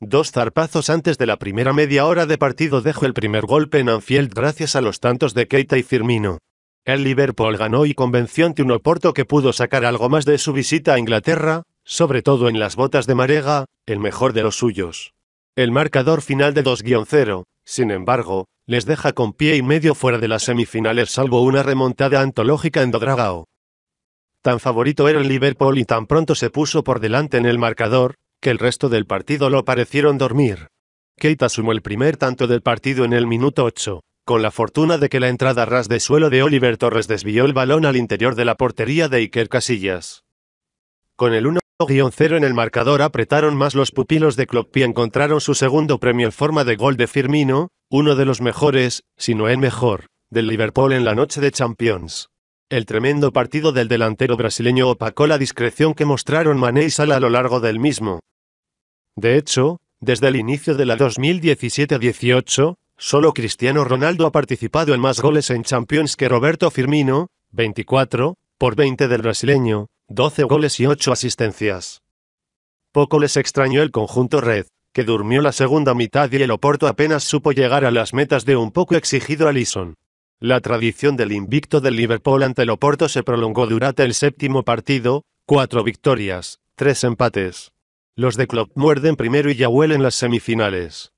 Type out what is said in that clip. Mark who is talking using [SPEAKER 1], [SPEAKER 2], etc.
[SPEAKER 1] Dos zarpazos antes de la primera media hora de partido dejó el primer golpe en Anfield gracias a los tantos de Keita y Firmino. El Liverpool ganó y convenció ante un Oporto que pudo sacar algo más de su visita a Inglaterra, sobre todo en las botas de Marega, el mejor de los suyos. El marcador final de 2-0, sin embargo, les deja con pie y medio fuera de las semifinales salvo una remontada antológica en Dodragao. Tan favorito era el Liverpool y tan pronto se puso por delante en el marcador, que el resto del partido lo parecieron dormir. Keita sumó el primer tanto del partido en el minuto 8, con la fortuna de que la entrada ras de suelo de Oliver Torres desvió el balón al interior de la portería de Iker Casillas. Con el 1-0 en el marcador apretaron más los pupilos de Klopp y encontraron su segundo premio en forma de gol de Firmino, uno de los mejores, si no el mejor, del Liverpool en la noche de Champions. El tremendo partido del delantero brasileño opacó la discreción que mostraron Mané y a lo largo del mismo. De hecho, desde el inicio de la 2017-18, solo Cristiano Ronaldo ha participado en más goles en Champions que Roberto Firmino, 24, por 20 del brasileño, 12 goles y 8 asistencias. Poco les extrañó el conjunto red, que durmió la segunda mitad y el Oporto apenas supo llegar a las metas de un poco exigido Alison. La tradición del invicto del Liverpool ante el Oporto se prolongó durante el séptimo partido, cuatro victorias, tres empates. Los de Klopp muerden primero y ya huelen las semifinales.